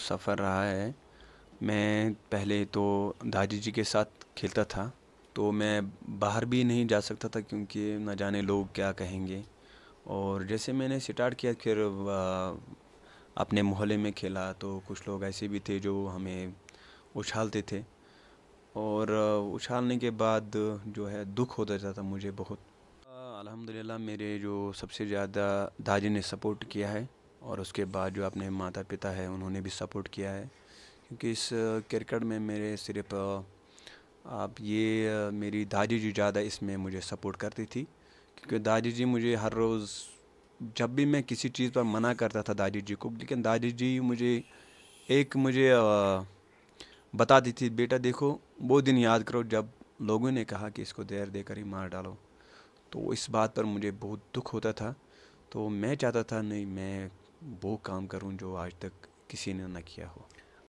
सफ़र रहा है मैं पहले तो दादी जी के साथ खेलता था तो मैं बाहर भी नहीं जा सकता था क्योंकि न जाने लोग क्या कहेंगे और जैसे मैंने स्टार्ट किया फिर अपने मोहल्ले में खेला तो कुछ लोग ऐसे भी थे जो हमें उछालते थे और उछालने के बाद जो है दुख होता जाता था मुझे बहुत अल्हम्दुलिल्लाह मेरे जो सबसे ज़्यादा दादी ने सपोर्ट किया है और उसके बाद जो अपने माता पिता है उन्होंने भी सपोर्ट किया है क्योंकि इस क्रिकेट में मेरे सिर्फ आप ये मेरी दादी जी ज़्यादा इसमें मुझे सपोर्ट करती थी क्योंकि दादी जी मुझे हर रोज़ जब भी मैं किसी चीज़ पर मना करता था दादी जी को लेकिन दादी जी मुझे एक मुझे बताती थी बेटा देखो वो दिन याद करो जब लोगों ने कहा कि इसको देर देकर ही मार डालो तो इस बात पर मुझे बहुत दुख होता था तो मैं चाहता था नहीं मैं वो काम करूँ जो आज तक किसी ने ना किया हो